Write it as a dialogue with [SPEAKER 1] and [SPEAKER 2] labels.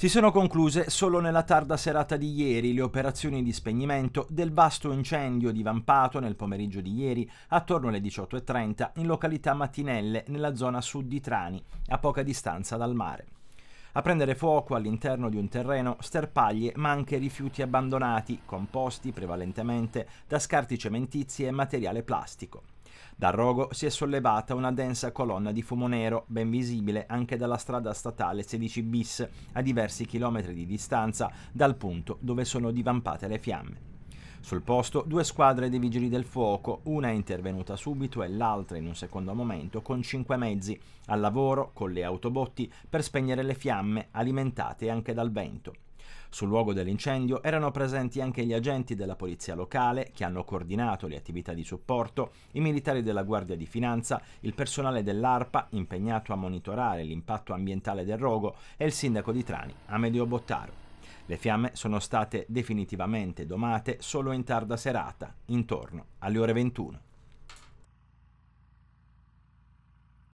[SPEAKER 1] Si sono concluse solo nella tarda serata di ieri le operazioni di spegnimento del vasto incendio divampato nel pomeriggio di ieri attorno alle 18.30 in località Mattinelle nella zona sud di Trani, a poca distanza dal mare. A prendere fuoco all'interno di un terreno sterpaglie ma anche rifiuti abbandonati, composti prevalentemente da scarti cementizi e materiale plastico. Dal rogo si è sollevata una densa colonna di fumo nero, ben visibile anche dalla strada statale 16 bis, a diversi chilometri di distanza dal punto dove sono divampate le fiamme. Sul posto due squadre dei vigili del fuoco, una è intervenuta subito e l'altra in un secondo momento con cinque mezzi, al lavoro con le autobotti per spegnere le fiamme alimentate anche dal vento. Sul luogo dell'incendio erano presenti anche gli agenti della polizia locale che hanno coordinato le attività di supporto, i militari della Guardia di Finanza, il personale dell'ARPA impegnato a monitorare l'impatto ambientale del rogo e il sindaco di Trani, Amedeo Bottaro. Le fiamme sono state definitivamente domate solo in tarda serata, intorno alle ore 21.